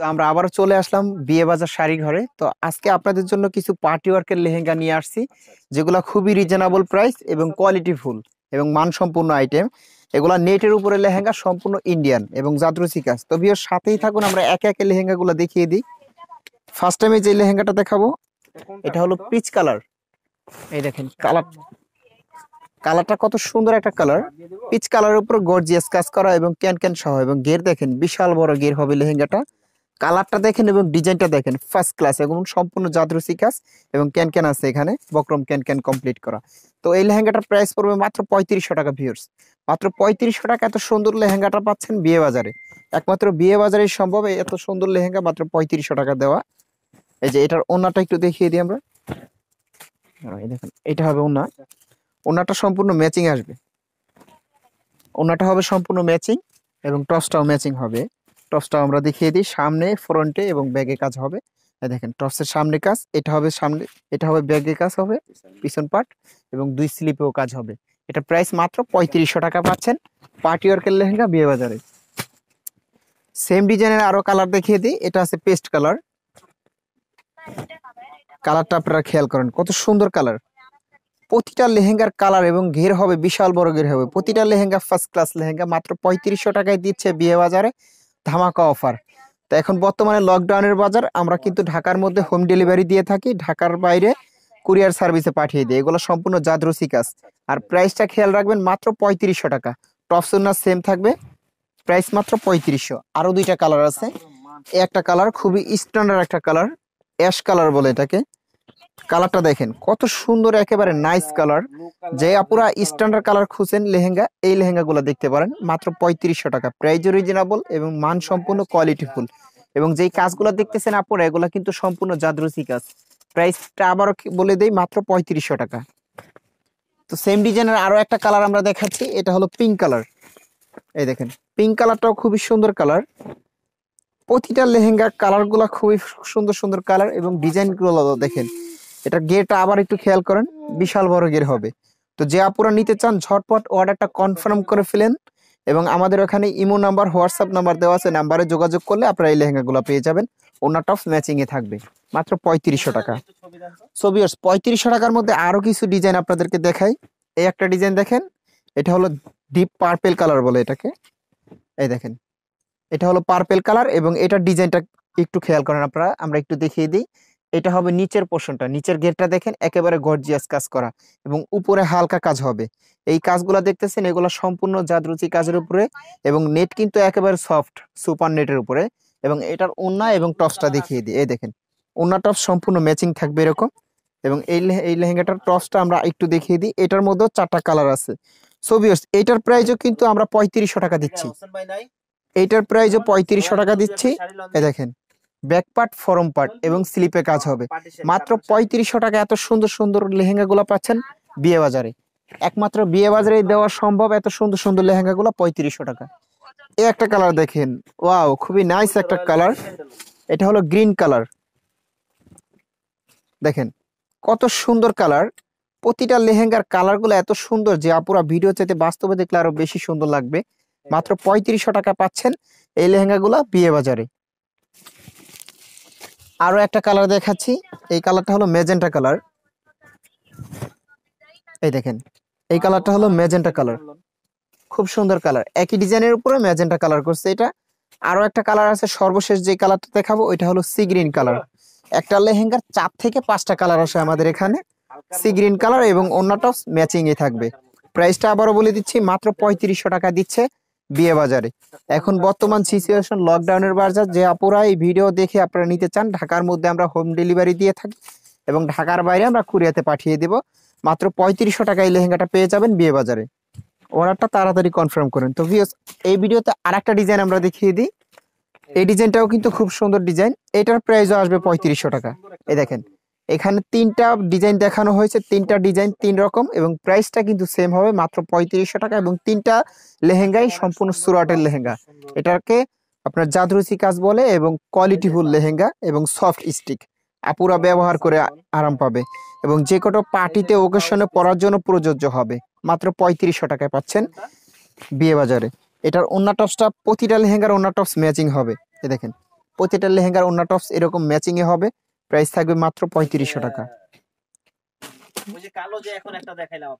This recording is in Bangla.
তো আমরা আবারও চলে আসলাম বিয়ে বাজার শাড়ি ঘরে তো আজকে আপনাদের জন্য কিছু পার্টি ওয়ার্কের লেহেঙ্গা নিয়ে আসছি যেগুলো খুবই রিজনেবল প্রাইস এবং কোয়ালিটি ফুল এবং মানসম্পন্ন আইটেম এগুলো নেটের উপরে লেহেঙ্গা সম্পূর্ণ ইন্ডিয়ান এবং জাদ্রুসি কাজ তো বিয়ের সাথেই থাকুন আমরা একে একে লেহেঙ্গাগুলো দেখিয়ে দিই ফার্স্ট টাইমে যে লেহেঙ্গাটা দেখাবো এটা হলো পিচ কালার এই দেখেন কালার কালারটা কত সুন্দর একটা কালার পিচ কালারের উপর গর্জিয়াস কাজ করা এবং ক্যান ক্যান সহ এবং গের দেখেন বিশাল বড় গের হবে লেহেঙ্গাটা কালারটা দেখেন এবং ডিজাইনটা দেখেন ফার্স্ট ক্লাস এবং সম্পূর্ণ জাদ্রসি কাজ এবং ক্যান ক্যান আছে এখানে বক্রম ক্যান কমপ্লিট করা তো এই লেহেঙ্গাটার প্রাইস পড়বে মাত্র পঁয়ত্রিশশো টাকা ভিউর্স মাত্র পঁয়ত্রিশশো টাকা এত সুন্দর লেহেঙ্গাটা পাচ্ছেন বিয়ে বাজারে একমাত্র বিয়ে বাজারে সম্ভব এত সুন্দর লেহেঙ্গা মাত্র পঁয়ত্রিশশো টাকা দেওয়া এই যে এটার ওনাটা একটু দেখিয়ে দিই আমরা দেখেন এটা হবে ওনা ওনাটা সম্পূর্ণ ম্যাচিং আসবে ওনাটা হবে সম্পূর্ণ ম্যাচিং এবং টসটাও ম্যাচিং হবে টপসটা আমরা দেখিয়ে দিই সামনে ফ্রন্টে এবং ব্যাগে কাজ হবে দেখেন টপসের সামনে কাজ এটা হবে সামনে এটা হবে ব্যাগে কাজ হবে পিছন পার্ট এবং দুই স্লিপেও কাজ হবে এটা প্রাইস মাত্র পঁয়ত্রিশশো টাকা পাচ্ছেন পার্টি ওয়ার্কের লেহেঙ্গা বিয়ে বাজারে সেম ডিজাইনের আরো কালার দেখিয়ে দিই এটা আছে পেস্ট কালার কালারটা আপনারা খেয়াল করেন কত সুন্দর কালার প্রতিটা লেহেঙ্গার কালার এবং ঘের হবে বিশাল বড় ঘের হবে প্রতিটা লেহেঙ্গা ফার্স্ট ক্লাস লেহেঙ্গা মাত্র পঁয়ত্রিশশো টাকায় দিচ্ছে বিয়ে বাজারে ধামাকা অফার তো এখন বর্তমানে লকডাউনের বাজার আমরা কিন্তু ঢাকার মধ্যে হোম ডেলিভারি দিয়ে থাকি ঢাকার বাইরে কুরিয়ার সার্ভিসে পাঠিয়ে দিই এগুলো সম্পূর্ণ জাদ্রসি কাজ আর প্রাইসটা খেয়াল রাখবেন মাত্র পঁয়ত্রিশশো টাকা টপস না সেম থাকবে প্রাইস মাত্র পঁয়ত্রিশশো আরও দুইটা কালার আছে একটা কালার খুবই স্ট্যান্ডার্ড একটা কালার অ্যাশ কালার বলে এটাকে কালারটা দেখেন কত সুন্দর একেবারে নাইস কালার যে আপুরা স্ট্যান্ডার্ড কালার খুঁজেন লেহেঙ্গা এই লেহেঙ্গাগুলো দেখতে পারেন মাত্র পঁয়ত্রিশশো টাকা প্রাইজ রিজনেবল এবং মান সম্পূর্ণ কোয়ালিটিফুল এবং যেই কাজগুলো দেখতেছেন আপুরা এগুলো কিন্তু সম্পূর্ণ জাদ্রুসি কাজ প্রাইসটা আবারও বলে দেই মাত্র পঁয়ত্রিশশো টাকা তো সেম ডিজাইনের আরও একটা কালার আমরা দেখাচ্ছি এটা হলো পিঙ্ক কালার এই দেখেন পিঙ্ক কালারটাও খুবই সুন্দর কালার প্রতিটা লেহেঙ্গা কালারগুলো খুবই সুন্দর সুন্দর কালার এবং ডিজাইনগুলো দেখেন এটা গেট আবার একটু খেয়াল করেন বিশাল বড় গের হবে তো যে আপুরা নিতে চান ঝটপট অর্ডারটা কনফার্ম করে ফেলেন এবং আমাদের ওখানে ইমো নাম্বার হোয়াটসঅ্যাপ নাম্বার দেওয়া আছে নাম্বারে যোগাযোগ করলে আপনারা এই লেহেঙ্গাগুলো পেয়ে যাবেন ওনার টপ ম্যাচিংয়ে থাকবে মাত্র পঁয়ত্রিশশো টাকা সোবিয়ার্স পঁয়ত্রিশশো টাকার মধ্যে আরও কিছু ডিজাইন আপনাদেরকে দেখাই এই একটা ডিজাইন দেখেন এটা হলো ডিপ পার্পেল কালার বলে এটাকে এই দেখেন এটা হলো পার্পেল কালার এবং এটার ডিজাইনটা একটু খেয়াল করেন আপনারা আমরা একটু দেখিয়ে দিই এটা হবে নিচের পোর্শনটা নিচের গেটটা দেখেন একেবারে গর্জিয়াস কাজ করা এবং উপরে হালকা কাজ হবে এই কাজগুলা দেখতেছেন এগুলো সম্পূর্ণ জাদরুচি কাজের উপরে এবং নেট কিন্তু একেবারে সফট সুপার নেটের উপরে এবং এটার ওনা এবং টপসটা দেখিয়ে দিই এই দেখেন ওনা টপস সম্পূর্ণ ম্যাচিং থাকবে এরকম এবং এই এই লেহেঙ্গাটার টপসটা আমরা একটু দেখিয়ে দিই এটার মধ্যেও চারটা কালার আছে সোভিয়ার্স এটার প্রাইজও কিন্তু আমরা পঁয়ত্রিশশো টাকা দিচ্ছি এইটার প্রাইজও পঁয়ত্রিশশো টাকা দিচ্ছি এ দেখেন ব্যাক পার্ট ফরম পার্ট এবং স্লিপে কাজ হবে মাত্র পঁয়ত্রিশশো টাকা এত সুন্দর সুন্দর লেহেঙ্গাগুলো পাচ্ছেন বিয়ে বাজারে একমাত্র বিয়ে বাজারে দেওয়া সম্ভব এত সুন্দর সুন্দর লেহেঙ্গাগুলো পঁয়ত্রিশশো টাকা এই একটা কালার দেখেন ওয়াও খুবই নাইস একটা কালার এটা হলো গ্রিন কালার দেখেন কত সুন্দর কালার প্রতিটা লেহেঙ্গার কালারগুলো এত সুন্দর যে আপুরা ভিডিও চাইতে বাস্তবে দেখলে আরো বেশি সুন্দর লাগবে হ্যাঁ। মাত্র পঁয়ত্রিশশো টাকা পাচ্ছেন এই লেহেঙ্গাগুলা বিয়ে বাজারে আরও একটা কালার দেখাচ্ছি এই কালারটা হলো মেজেন্টা কালার এই দেখেন এই কালারটা হলো মেজেন্টা কালার খুব সুন্দর কালার একই ডিজাইনের উপরে মেজেন্টা কালার করছে এটা আরও একটা কালার আছে সর্বশেষ যে কালারটা দেখাবো ওইটা হলো সি গ্রিন কালার একটা লেহেঙ্গার চার থেকে পাঁচটা কালার আসে আমাদের এখানে সি গ্রিন কালার এবং অন্যটাও ম্যাচিংয়ে থাকবে প্রাইসটা আবারও বলে দিচ্ছি মাত্র পঁয়ত্রিশশো টাকা দিচ্ছে বিয়ে বাজারে এখন বর্তমান সিচুয়েশন লকডাউনের বাজার যে আপুরা এই ভিডিও দেখে আপনারা নিতে চান ঢাকার মধ্যে আমরা হোম ডেলিভারি দিয়ে থাকি এবং ঢাকার বাইরে আমরা কুরিয়াতে পাঠিয়ে দেব মাত্র পঁয়ত্রিশশো টাকায় এই লেহেঙ্গাটা পেয়ে যাবেন বিয়ে বাজারে অর্ডারটা তাড়াতাড়ি কনফার্ম করেন তো ভিওস এই ভিডিওতে আর একটা ডিজাইন আমরা দেখিয়ে দিই এই ডিজাইনটাও কিন্তু খুব সুন্দর ডিজাইন এটার প্রাইসও আসবে পঁয়ত্রিশশো টাকা এই দেখেন এখানে তিনটা ডিজাইন দেখানো হয়েছে তিনটা ডিজাইন তিন রকম এবং প্রাইসটা কিন্তু সেম হবে মাত্র পঁয়ত্রিশশো টাকা এবং তিনটা লেহেঙ্গাই সম্পূর্ণ সুরাটের লেহেঙ্গা এটাকে আপনার জাদরুচি কাজ বলে এবং কোয়ালিটিফুল লেহেঙ্গা এবং সফট স্টিক আপুরা ব্যবহার করে আরাম পাবে এবং যে কোনো পার্টিতে ওকেশনে পরার জন্য প্রযোজ্য হবে মাত্র পঁয়ত্রিশশো টাকায় পাচ্ছেন বিয়ে বাজারে এটার ওন্না টপসটা প্রতিটা লেহেঙ্গার ওন্না টপস ম্যাচিং হবে এ দেখেন প্রতিটা লেহেঙ্গার ওন্না টপস এরকম ম্যাচিংয়ে হবে প্রাইস থাকবে মাত্র পঁয়ত্রিশশো হ্যাঁ। টাকা ওই কালো যে এখন একটা দেখাইলাম